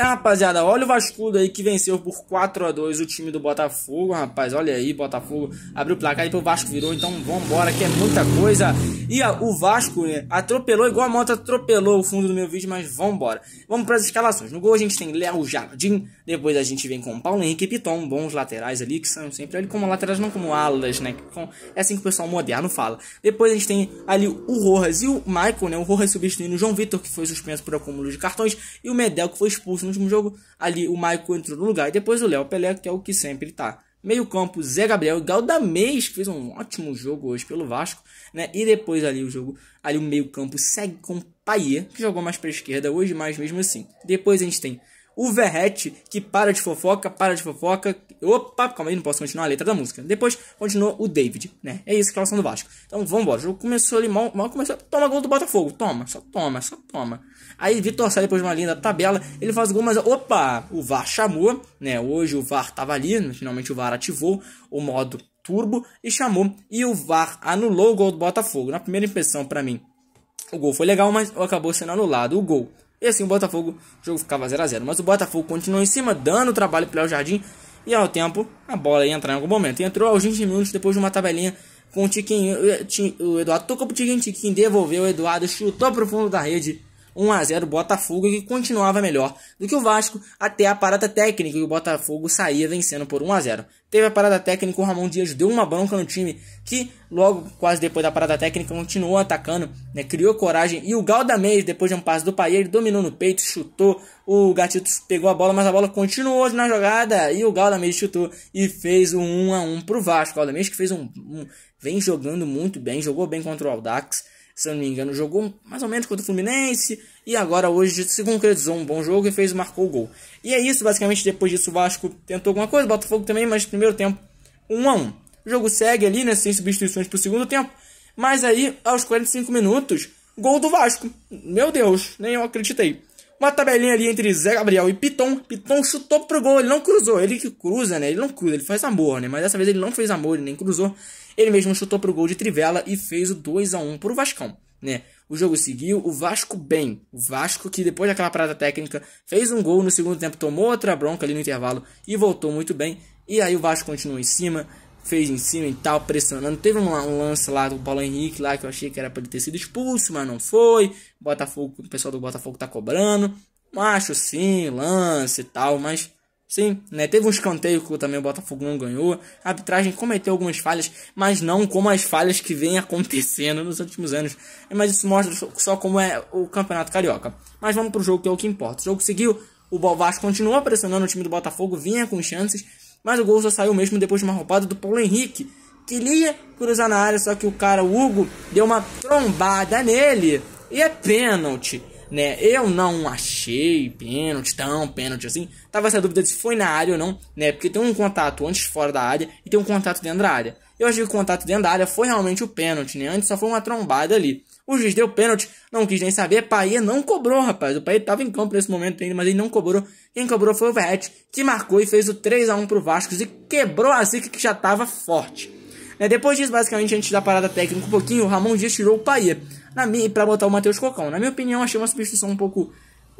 É, rapaziada, olha o Vascudo aí que venceu por 4 a 2 o time do Botafogo, rapaz. Olha aí, Botafogo abriu o placar e pro Vasco virou, então vambora, que é muita coisa. E a, o Vasco, né, atropelou igual a moto atropelou o fundo do meu vídeo, mas vambora. Vamos para as escalações. No gol a gente tem Léo Jardim, depois a gente vem com Paulo Henrique e Piton, bons laterais ali, que são sempre ali como laterais, não como alas, né? É assim que o pessoal moderno fala. Depois a gente tem ali o Rojas e o Michael, né? O Rojas substituindo o João Vitor, que foi suspenso por acúmulo de cartões, e o Medel, que foi expulso último jogo. Ali o Maicon entrou no lugar. E depois o Léo Pelé, que é o que sempre tá. Meio campo, Zé Gabriel, Galdamês, que fez um ótimo jogo hoje pelo Vasco, né? E depois ali o jogo, ali o meio campo segue com Paier, que jogou mais para esquerda hoje, mas mesmo assim. Depois a gente tem o Verrete, que para de fofoca, para de fofoca. Opa, calma aí, não posso continuar a letra da música. Depois continuou o David, né? É isso que elas tá são do Vasco. Então vamos O jogo começou ali, mal, mal começou. Toma gol do Botafogo. Toma, só toma, só toma. Aí Vitor sai depois de uma linda tabela. Ele faz o gol, mas opa, o VAR chamou, né? Hoje o VAR tava ali, finalmente o VAR ativou o modo turbo e chamou. E o VAR anulou o gol do Botafogo. Na primeira impressão, para mim, o gol foi legal, mas acabou sendo anulado o gol. E assim o Botafogo, o jogo ficava 0 a 0 Mas o Botafogo continuou em cima, dando trabalho para o Jardim. E ao tempo, a bola ia entrar em algum momento. E entrou aos 20 minutos depois de uma tabelinha com o Tiquinho. O Eduardo tocou pro Tiquinho, Tiquinho devolveu. O Eduardo chutou pro fundo da rede. 1 a 0 Botafogo, que continuava melhor do que o Vasco até a parada técnica, e o Botafogo saía vencendo por 1 a 0. Teve a parada técnica, o Ramon Dias deu uma bronca no time, que logo quase depois da parada técnica continuou atacando, né, criou coragem, e o Galdamez, depois de um passe do Paê, ele dominou no peito, chutou, o Gatitos pegou a bola, mas a bola continuou na jogada, e o Galdamez chutou e fez um 1 a 1 pro Vasco. O Galdamez que fez um, um vem jogando muito bem, jogou bem contra o Aldax se eu não me engano, jogou mais ou menos contra o Fluminense e agora hoje se concretizou um bom jogo e fez marcou o gol. E é isso, basicamente, depois disso o Vasco tentou alguma coisa, o Botafogo também, mas primeiro tempo 1 a 1. O jogo segue ali, né, sem substituições para o segundo tempo, mas aí aos 45 minutos, gol do Vasco. Meu Deus, nem eu acreditei. Uma tabelinha ali entre Zé Gabriel e Piton. Piton chutou pro gol, ele não cruzou. Ele que cruza, né? Ele não cruza, ele faz amor, né? Mas dessa vez ele não fez amor, ele nem cruzou. Ele mesmo chutou pro gol de Trivela e fez o 2 a 1 pro Vascão, né? O jogo seguiu, o Vasco bem. O Vasco que depois daquela parada técnica fez um gol no segundo tempo, tomou outra bronca ali no intervalo e voltou muito bem. E aí o Vasco continua em cima fez em cima e tal, pressionando. Teve um, lance lá do Paulo Henrique lá que eu achei que era pra ele ter sido expulso, mas não foi. Botafogo, o pessoal do Botafogo tá cobrando. Macho sim, lance e tal, mas sim, né? Teve um escanteio que também o Botafogo não ganhou. A arbitragem cometeu algumas falhas, mas não como as falhas que vem acontecendo nos últimos anos. Mas isso mostra só como é o Campeonato Carioca. Mas vamos pro jogo que é o que importa. O jogo seguiu, o Vasco continua pressionando o time do Botafogo, vinha com chances, mas o gol só saiu mesmo depois de uma roubada do Paulo Henrique, que ia cruzar na área, só que o cara, o Hugo, deu uma trombada nele. E é pênalti, né? Eu não achei pênalti, tão pênalti assim. Tava essa dúvida se foi na área ou não, né? Porque tem um contato antes fora da área e tem um contato dentro da área. Eu achei que o contato dentro da área foi realmente o pênalti, né? Antes só foi uma trombada ali. O juiz deu pênalti, não quis nem saber. Paia não cobrou, rapaz. O Paia estava em campo nesse momento ainda, mas ele não cobrou. Quem cobrou foi o Verrete, que marcou e fez o 3 a 1 pro Vasco e quebrou a zica que já estava forte. É, depois disso, basicamente, antes da parada técnica um pouquinho, o Ramon Dias tirou o Paia para botar o Matheus Cocão. Na minha opinião, achei uma substituição um pouco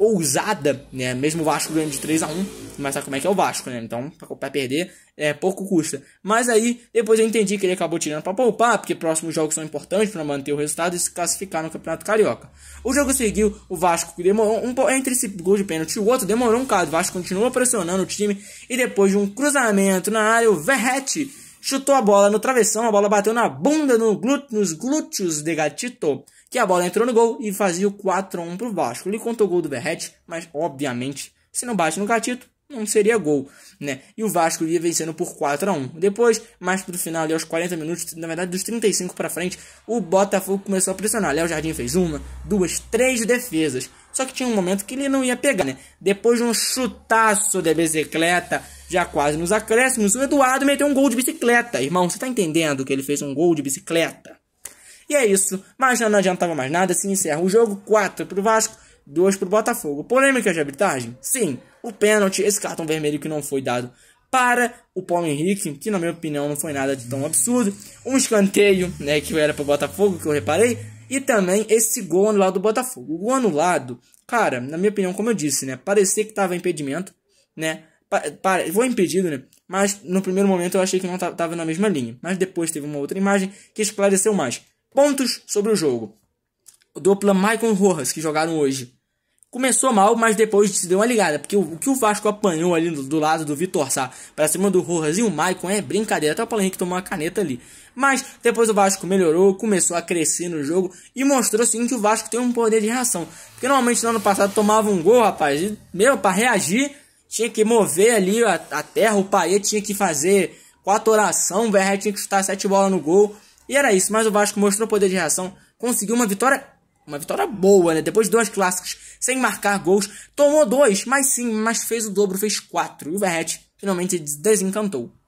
ousada, né? Mesmo o Vasco ganhando de 3 a 1 mas sabe como é que é o Vasco, né? Então, pra perder, é, pouco custa. Mas aí, depois eu entendi que ele acabou tirando pra poupar, porque próximos jogos são importantes para manter o resultado e se classificar no Campeonato Carioca. O jogo seguiu, o Vasco demorou um entre esse gol de pênalti e o outro, demorou um bocado. O Vasco continuou pressionando o time e depois de um cruzamento na área, o Verrete chutou a bola no travessão, a bola bateu na bunda, no glú nos glúteos de Gatito que a bola entrou no gol e fazia o 4 a 1 pro Vasco. Ele contou o gol do Berrete, mas obviamente, se não bate no gatito, não seria gol, né? E o Vasco ia vencendo por 4 a 1. Depois, mais pro final, ali aos 40 minutos, na verdade dos 35 para frente, o Botafogo começou a pressionar. Léo Jardim fez uma, duas, três defesas. Só que tinha um momento que ele não ia pegar, né? Depois de um chutaço de bicicleta, já quase nos acréscimos, o Eduardo meteu um gol de bicicleta. Irmão, você tá entendendo que ele fez um gol de bicicleta? E é isso. Mas já não adiantava mais nada. Se assim encerra o jogo. 4 para o Vasco, 2 para o Botafogo. Polêmica de arbitragem? Sim. O pênalti, esse cartão vermelho que não foi dado para o Paulo Henrique, que na minha opinião não foi nada de tão absurdo. Um escanteio, né, que era para o Botafogo, que eu reparei. E também esse gol anulado do Botafogo. O gol anulado, cara, na minha opinião, como eu disse, né, parecia que tava impedimento, né? foi impedido, né? Mas no primeiro momento eu achei que não tava na mesma linha. Mas depois teve uma outra imagem que esclareceu mais. Pontos sobre o jogo. O dupla Maicon Rojas, que jogaram hoje. Começou mal, mas depois se deu uma ligada. Porque o, o que o Vasco apanhou ali do, do lado do Vitor Sá para cima do Rojas e o Maicon é brincadeira. Até o Paulo Henrique tomou uma caneta ali. Mas depois o Vasco melhorou, começou a crescer no jogo e mostrou sim que o Vasco tem um poder de reação. Porque normalmente no ano passado tomava um gol, rapaz. E, meu, para reagir, tinha que mover ali a, a terra, o Paê tinha que fazer quatro oração, o Verret tinha que chutar sete bolas no gol. E era isso, mas o Vasco mostrou poder de reação, conseguiu uma vitória uma vitória boa, né? Depois de dois clássicos sem marcar gols, tomou dois, mas sim, mas fez o dobro, fez quatro. E o Verret finalmente desencantou.